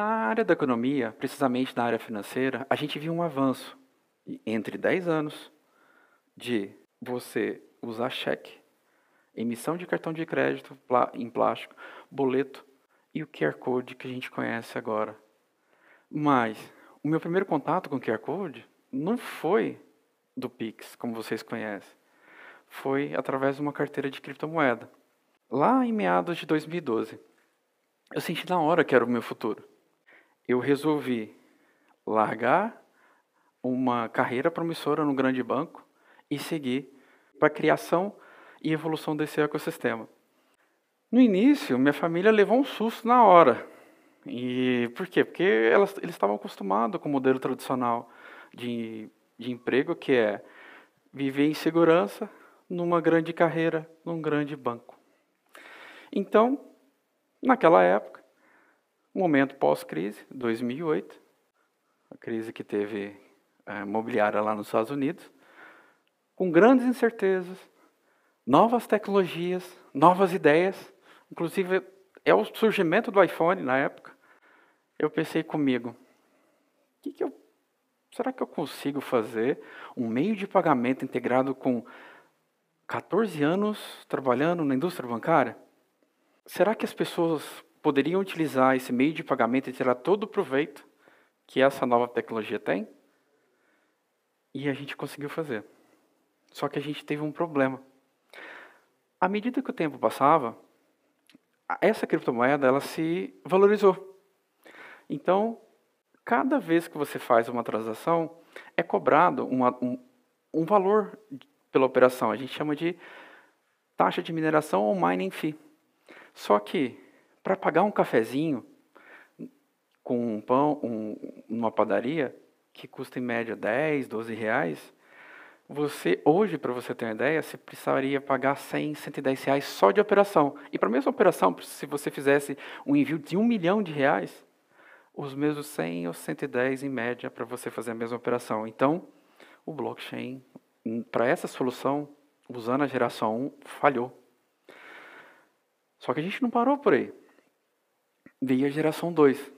Na área da economia, precisamente na área financeira, a gente viu um avanço entre 10 anos de você usar cheque, emissão de cartão de crédito em plástico, boleto e o QR Code que a gente conhece agora. Mas o meu primeiro contato com o QR Code não foi do Pix, como vocês conhecem. Foi através de uma carteira de criptomoeda. Lá em meados de 2012, eu senti na hora que era o meu futuro eu resolvi largar uma carreira promissora no grande banco e seguir para a criação e evolução desse ecossistema. No início, minha família levou um susto na hora. E por quê? Porque elas, eles estavam acostumados com o modelo tradicional de, de emprego, que é viver em segurança numa grande carreira, num grande banco. Então, naquela época, momento pós-crise, 2008, a crise que teve é, imobiliária lá nos Estados Unidos, com grandes incertezas, novas tecnologias, novas ideias, inclusive é o surgimento do iPhone na época. Eu pensei comigo, que que eu, será que eu consigo fazer um meio de pagamento integrado com 14 anos trabalhando na indústria bancária? Será que as pessoas poderiam utilizar esse meio de pagamento e tirar todo o proveito que essa nova tecnologia tem? E a gente conseguiu fazer. Só que a gente teve um problema. À medida que o tempo passava, essa criptomoeda ela se valorizou. Então, cada vez que você faz uma transação, é cobrado uma, um, um valor pela operação. A gente chama de taxa de mineração ou mining fee. Só que para pagar um cafezinho com um pão um, numa padaria que custa em média 10, 12 reais, você hoje, para você ter uma ideia, você precisaria pagar 100, 110 reais só de operação. E para a mesma operação, se você fizesse um envio de um milhão de reais, os mesmos 100 ou 110 em média para você fazer a mesma operação. Então, o blockchain, hum, para essa solução, usando a geração 1, falhou. Só que a gente não parou por aí veio a geração 2.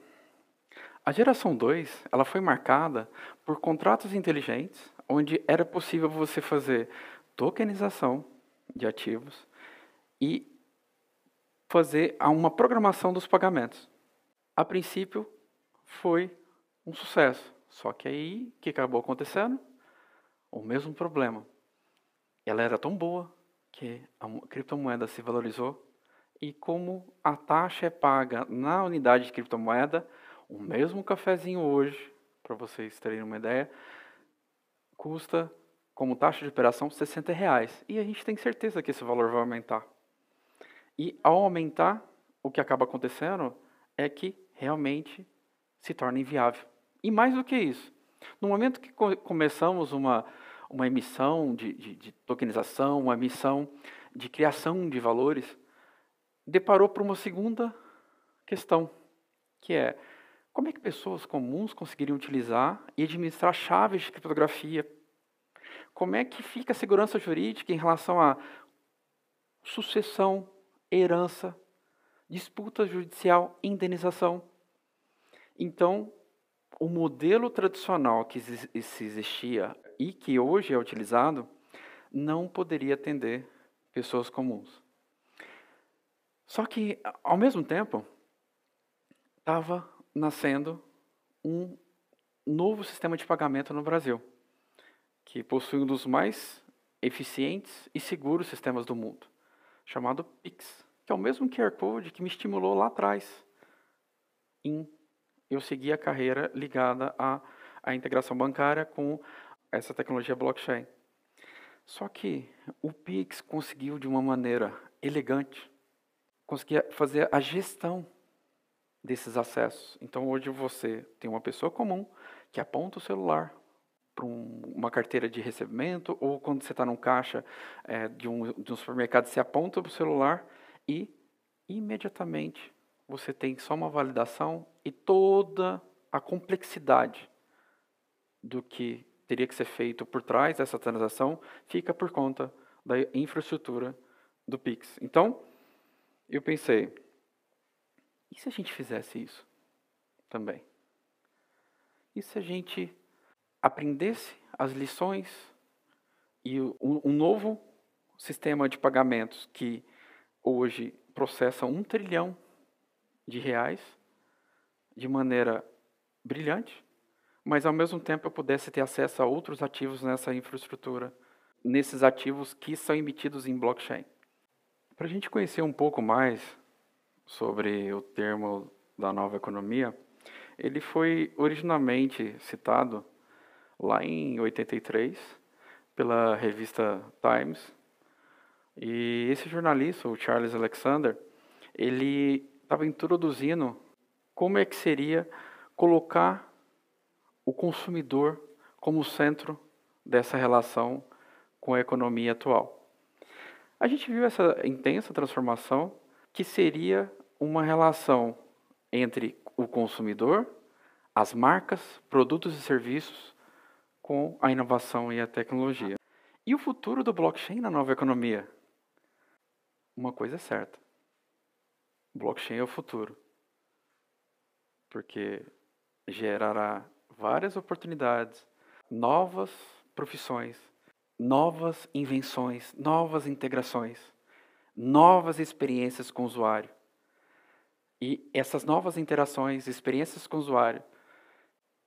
A geração 2 ela foi marcada por contratos inteligentes, onde era possível você fazer tokenização de ativos e fazer uma programação dos pagamentos. A princípio, foi um sucesso. Só que aí, o que acabou acontecendo? O mesmo problema. Ela era tão boa que a criptomoeda se valorizou e como a taxa é paga na unidade de criptomoeda, o mesmo cafezinho hoje, para vocês terem uma ideia, custa como taxa de operação 60 reais. E a gente tem certeza que esse valor vai aumentar. E ao aumentar, o que acaba acontecendo é que realmente se torna inviável. E mais do que isso, no momento que co começamos uma, uma emissão de, de, de tokenização, uma emissão de criação de valores, deparou para uma segunda questão, que é como é que pessoas comuns conseguiriam utilizar e administrar chaves de criptografia? Como é que fica a segurança jurídica em relação à sucessão, herança, disputa judicial, indenização? Então, o modelo tradicional que se existia e que hoje é utilizado não poderia atender pessoas comuns. Só que, ao mesmo tempo, estava nascendo um novo sistema de pagamento no Brasil, que possui um dos mais eficientes e seguros sistemas do mundo, chamado Pix, que é o mesmo QR Code que me estimulou lá atrás em eu seguir a carreira ligada à, à integração bancária com essa tecnologia blockchain. Só que o Pix conseguiu, de uma maneira elegante, conseguir fazer a gestão desses acessos. Então hoje você tem uma pessoa comum que aponta o celular para um, uma carteira de recebimento ou quando você está num caixa é, de, um, de um supermercado você aponta para o celular e imediatamente você tem só uma validação e toda a complexidade do que teria que ser feito por trás dessa transação fica por conta da infraestrutura do Pix. Então, eu pensei, e se a gente fizesse isso também? E se a gente aprendesse as lições e um novo sistema de pagamentos que hoje processa um trilhão de reais de maneira brilhante, mas ao mesmo tempo eu pudesse ter acesso a outros ativos nessa infraestrutura, nesses ativos que são emitidos em blockchain. Para a gente conhecer um pouco mais sobre o termo da nova economia, ele foi originalmente citado lá em 83 pela revista Times. E esse jornalista, o Charles Alexander, ele estava introduzindo como é que seria colocar o consumidor como centro dessa relação com a economia atual. A gente viu essa intensa transformação que seria uma relação entre o consumidor, as marcas, produtos e serviços com a inovação e a tecnologia. E o futuro do blockchain na nova economia? Uma coisa é certa: blockchain é o futuro, porque gerará várias oportunidades, novas profissões, novas invenções, novas integrações, novas experiências com o usuário. E essas novas interações, experiências com o usuário,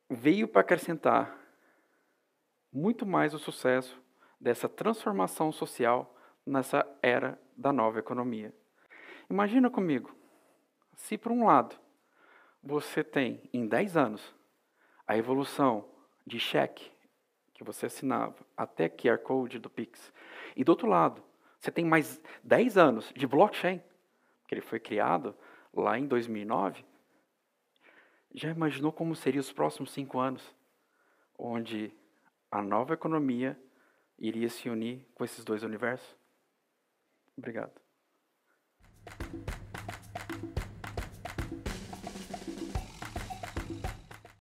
veio para acrescentar muito mais o sucesso dessa transformação social nessa era da nova economia. Imagina comigo, se por um lado você tem em 10 anos a evolução de cheque que você assinava até QR Code do Pix. E do outro lado, você tem mais 10 anos de blockchain, que ele foi criado lá em 2009. Já imaginou como seriam os próximos cinco anos, onde a nova economia iria se unir com esses dois universos? Obrigado.